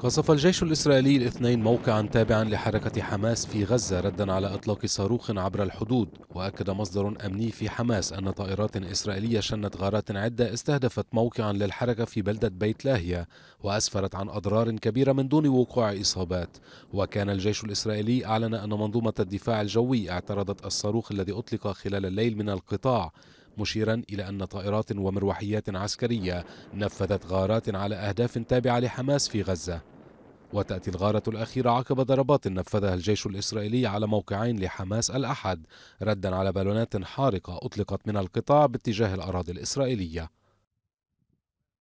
قصف الجيش الإسرائيلي الاثنين موقعا تابعا لحركة حماس في غزة ردا على إطلاق صاروخ عبر الحدود وأكد مصدر أمني في حماس أن طائرات إسرائيلية شنت غارات عدة استهدفت موقعا للحركة في بلدة بيت لاهية وأسفرت عن أضرار كبيرة من دون وقوع إصابات وكان الجيش الإسرائيلي أعلن أن منظومة الدفاع الجوي اعترضت الصاروخ الذي أطلق خلال الليل من القطاع مشيرا إلى أن طائرات ومروحيات عسكرية نفذت غارات على أهداف تابعة لحماس في غزة وتأتي الغارة الأخيرة عقب ضربات نفذها الجيش الإسرائيلي على موقعين لحماس الأحد ردا على بالونات حارقة أطلقت من القطاع باتجاه الأراضي الإسرائيلية